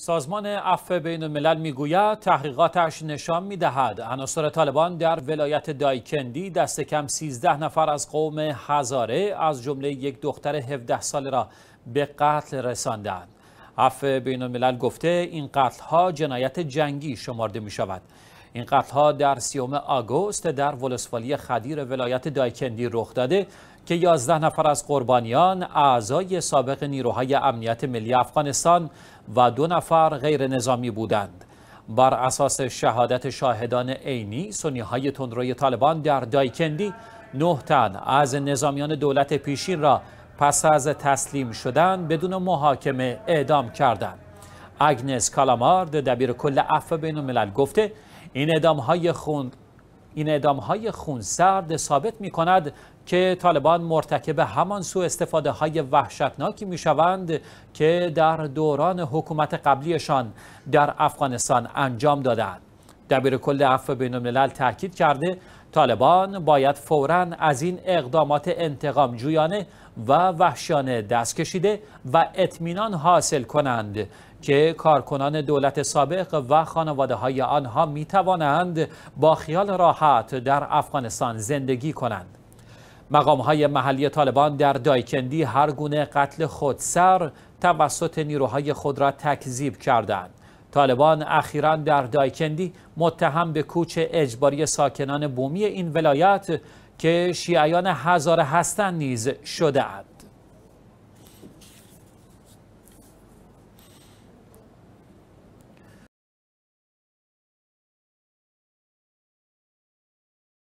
سازمان عفو بین الملل میگوید تحقیقاتش نشان میدهد عناصر طالبان در ولایت دایکندی دست کم 13 نفر از قوم هزاره از جمله یک دختر 17 ساله را به قتل رساندند. عفو بین الملل گفته این قتل ها جنایت جنگی شمارده می شود. این قتلها در سیوم آگوست در ولسوالی خدیر ولایت دایکندی رخ داده که 11 نفر از قربانیان اعضای سابق نیروهای امنیت ملی افغانستان و دو نفر غیر نظامی بودند. بر اساس شهادت شاهدان عینی سنی های تندروی طالبان در دایکندی نه تن از نظامیان دولت پیشین را پس از تسلیم شدن بدون محاکمه اعدام کردند. اگنس کالامارد دبیر کل عفو بین الملل گفته این ادام های خون این سرد ثابت می کند که طالبان مرتکب همان سو استفاده های وحشتناکی می شوند که در دوران حکومت قبلیشان در افغانستان انجام دادند. دبیر کل عفو بین الملل تاکید کرده طالبان باید فورا از این اقدامات جویانه و وحشیانه دست کشیده و اطمینان حاصل کنند که کارکنان دولت سابق و خانواده های آنها می توانند با خیال راحت در افغانستان زندگی کنند. مقام های محلی طالبان در دایکندی هر گونه قتل خودسر توسط نیروهای خود را تکذیب کردند. طالبان اخیرا در دایکندی متهم به کوچ اجباری ساکنان بومی این ولایت که شیعیان هزار هستند نیز شدهاند